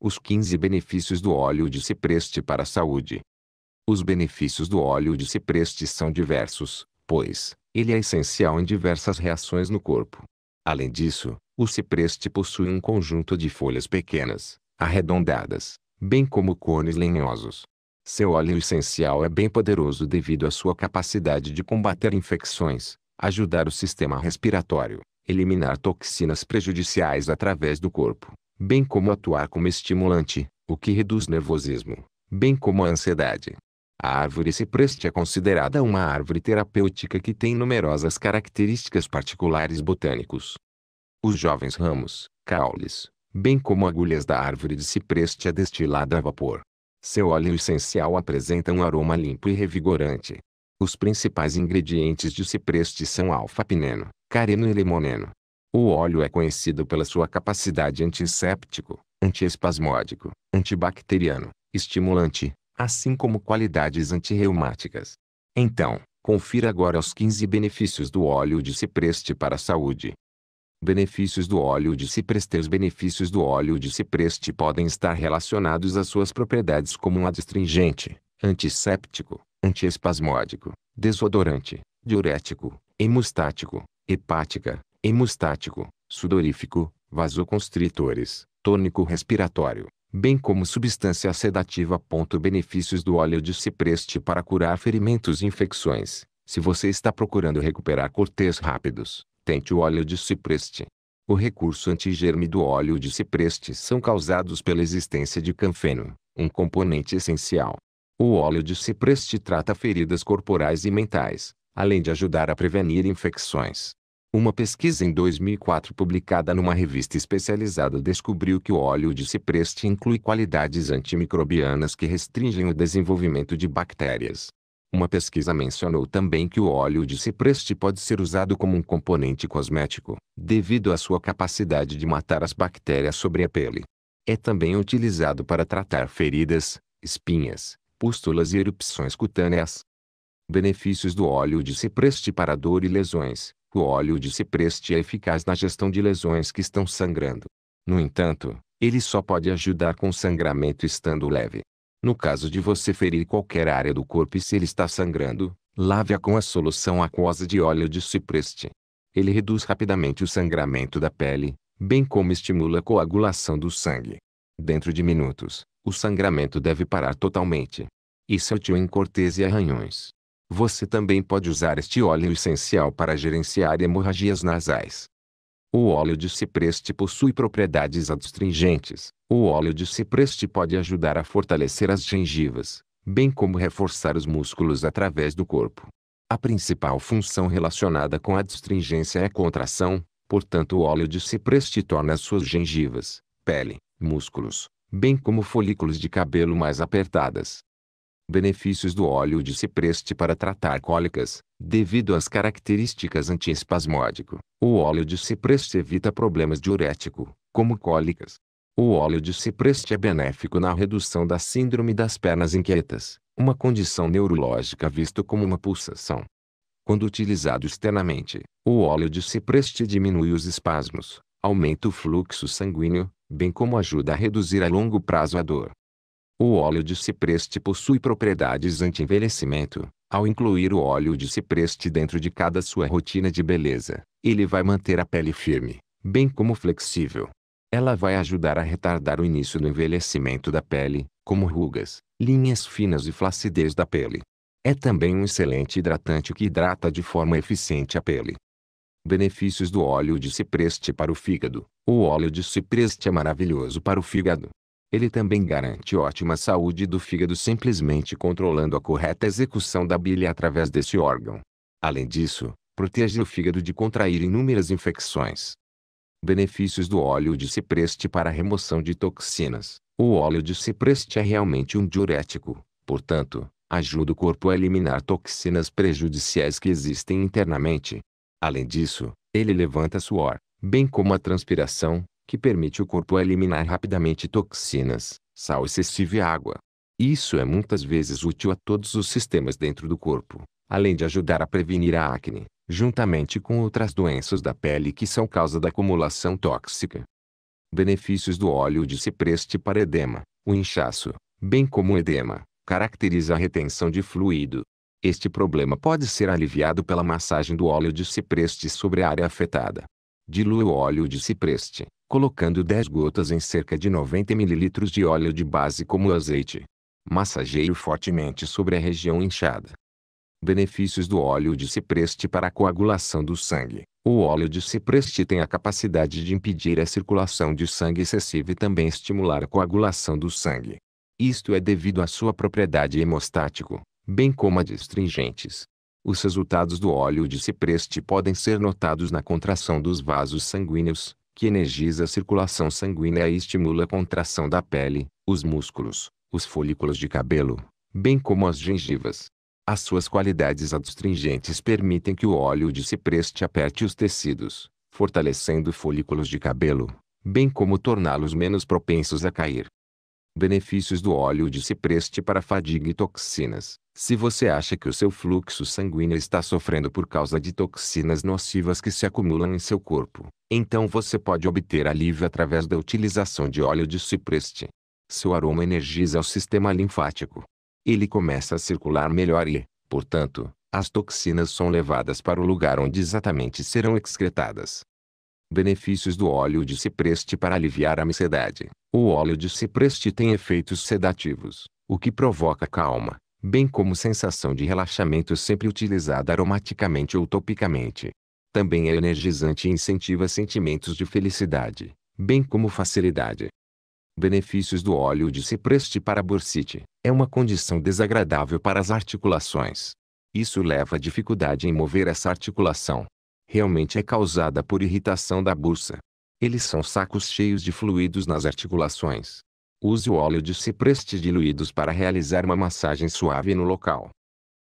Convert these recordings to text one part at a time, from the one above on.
Os 15 benefícios do óleo de cipreste para a saúde. Os benefícios do óleo de cipreste são diversos, pois, ele é essencial em diversas reações no corpo. Além disso, o cipreste possui um conjunto de folhas pequenas, arredondadas, bem como cones lenhosos. Seu óleo essencial é bem poderoso devido à sua capacidade de combater infecções, ajudar o sistema respiratório, eliminar toxinas prejudiciais através do corpo bem como atuar como estimulante, o que reduz nervosismo, bem como a ansiedade. A árvore cipreste é considerada uma árvore terapêutica que tem numerosas características particulares botânicos. Os jovens ramos, caules, bem como agulhas da árvore de cipreste é destilada a vapor. Seu óleo essencial apresenta um aroma limpo e revigorante. Os principais ingredientes de cipreste são alfa-pineno, careno e limoneno. O óleo é conhecido pela sua capacidade antisséptico, antiespasmódico, antibacteriano, estimulante, assim como qualidades antirreumáticas. Então, confira agora os 15 benefícios do óleo de cipreste para a saúde. Benefícios do óleo de cipreste Os benefícios do óleo de cipreste podem estar relacionados às suas propriedades como um adstringente, antisséptico, antiespasmódico, desodorante, diurético, hemostático, hepática, hemostático, sudorífico, vasoconstritores, tônico respiratório, bem como substância sedativa. Benefícios do óleo de cipreste para curar ferimentos e infecções. Se você está procurando recuperar cortes rápidos, tente o óleo de cipreste. O recurso antigerme do óleo de cipreste são causados pela existência de canfeno, um componente essencial. O óleo de cipreste trata feridas corporais e mentais, além de ajudar a prevenir infecções. Uma pesquisa em 2004 publicada numa revista especializada descobriu que o óleo de cipreste inclui qualidades antimicrobianas que restringem o desenvolvimento de bactérias. Uma pesquisa mencionou também que o óleo de cipreste pode ser usado como um componente cosmético, devido à sua capacidade de matar as bactérias sobre a pele. É também utilizado para tratar feridas, espinhas, pústulas e erupções cutâneas. Benefícios do óleo de cipreste para dor e lesões. O óleo de cipreste é eficaz na gestão de lesões que estão sangrando. No entanto, ele só pode ajudar com sangramento estando leve. No caso de você ferir qualquer área do corpo e se ele está sangrando, lave-a com a solução aquosa de óleo de cipreste. Ele reduz rapidamente o sangramento da pele, bem como estimula a coagulação do sangue. Dentro de minutos, o sangramento deve parar totalmente. Isso é útil em cortes e arranhões. Você também pode usar este óleo essencial para gerenciar hemorragias nasais. O óleo de cipreste possui propriedades adstringentes. O óleo de cipreste pode ajudar a fortalecer as gengivas, bem como reforçar os músculos através do corpo. A principal função relacionada com a adstringência é a contração, portanto o óleo de cipreste torna suas gengivas, pele, músculos, bem como folículos de cabelo mais apertadas. Benefícios do óleo de cipreste para tratar cólicas. Devido às características antiespasmódico, o óleo de cipreste evita problemas diurético, como cólicas. O óleo de cipreste é benéfico na redução da síndrome das pernas inquietas, uma condição neurológica visto como uma pulsação. Quando utilizado externamente, o óleo de cipreste diminui os espasmos, aumenta o fluxo sanguíneo, bem como ajuda a reduzir a longo prazo a dor. O óleo de cipreste possui propriedades anti-envelhecimento. Ao incluir o óleo de cipreste dentro de cada sua rotina de beleza, ele vai manter a pele firme, bem como flexível. Ela vai ajudar a retardar o início do envelhecimento da pele, como rugas, linhas finas e flacidez da pele. É também um excelente hidratante que hidrata de forma eficiente a pele. Benefícios do óleo de cipreste para o fígado. O óleo de cipreste é maravilhoso para o fígado. Ele também garante ótima saúde do fígado simplesmente controlando a correta execução da bile através desse órgão. Além disso, protege o fígado de contrair inúmeras infecções. Benefícios do óleo de cipreste para remoção de toxinas. O óleo de cipreste é realmente um diurético, portanto, ajuda o corpo a eliminar toxinas prejudiciais que existem internamente. Além disso, ele levanta suor, bem como a transpiração, que permite o corpo eliminar rapidamente toxinas, sal excessivo e água. Isso é muitas vezes útil a todos os sistemas dentro do corpo, além de ajudar a prevenir a acne, juntamente com outras doenças da pele que são causa da acumulação tóxica. Benefícios do óleo de cipreste para edema. O inchaço, bem como o edema, caracteriza a retenção de fluido. Este problema pode ser aliviado pela massagem do óleo de cipreste sobre a área afetada, dilua o óleo de cipreste, colocando 10 gotas em cerca de 90 ml de óleo de base como o azeite. Massageie fortemente sobre a região inchada. Benefícios do óleo de cipreste para a coagulação do sangue. O óleo de cipreste tem a capacidade de impedir a circulação de sangue excessiva e também estimular a coagulação do sangue. Isto é devido à sua propriedade hemostático, bem como a de astringentes, os resultados do óleo de cipreste podem ser notados na contração dos vasos sanguíneos, que energiza a circulação sanguínea e estimula a contração da pele, os músculos, os folículos de cabelo, bem como as gengivas. As suas qualidades adstringentes permitem que o óleo de cipreste aperte os tecidos, fortalecendo folículos de cabelo, bem como torná-los menos propensos a cair. Benefícios do óleo de cipreste para fadiga e toxinas. Se você acha que o seu fluxo sanguíneo está sofrendo por causa de toxinas nocivas que se acumulam em seu corpo, então você pode obter alívio através da utilização de óleo de cipreste. Seu aroma energiza o sistema linfático. Ele começa a circular melhor e, portanto, as toxinas são levadas para o lugar onde exatamente serão excretadas. Benefícios do óleo de cipreste para aliviar a ansiedade. O óleo de cipreste tem efeitos sedativos, o que provoca calma, bem como sensação de relaxamento sempre utilizada aromaticamente ou topicamente. Também é energizante e incentiva sentimentos de felicidade, bem como facilidade. Benefícios do óleo de cipreste para bursite. É uma condição desagradável para as articulações. Isso leva a dificuldade em mover essa articulação, realmente é causada por irritação da bolsa. Eles são sacos cheios de fluidos nas articulações. Use o óleo de cipreste diluídos para realizar uma massagem suave no local.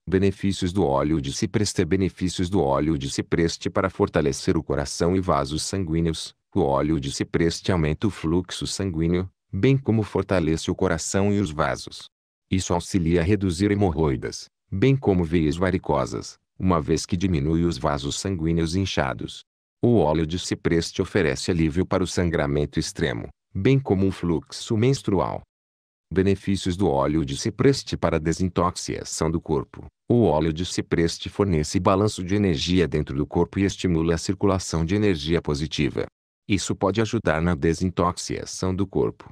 Benefícios do óleo de cipreste Benefícios do óleo de cipreste para fortalecer o coração e vasos sanguíneos. O óleo de cipreste aumenta o fluxo sanguíneo, bem como fortalece o coração e os vasos. Isso auxilia a reduzir hemorroidas, bem como veias varicosas, uma vez que diminui os vasos sanguíneos inchados. O óleo de cipreste oferece alívio para o sangramento extremo, bem como o fluxo menstrual. Benefícios do óleo de cipreste para a desintoxicação do corpo. O óleo de cipreste fornece balanço de energia dentro do corpo e estimula a circulação de energia positiva. Isso pode ajudar na desintoxicação do corpo,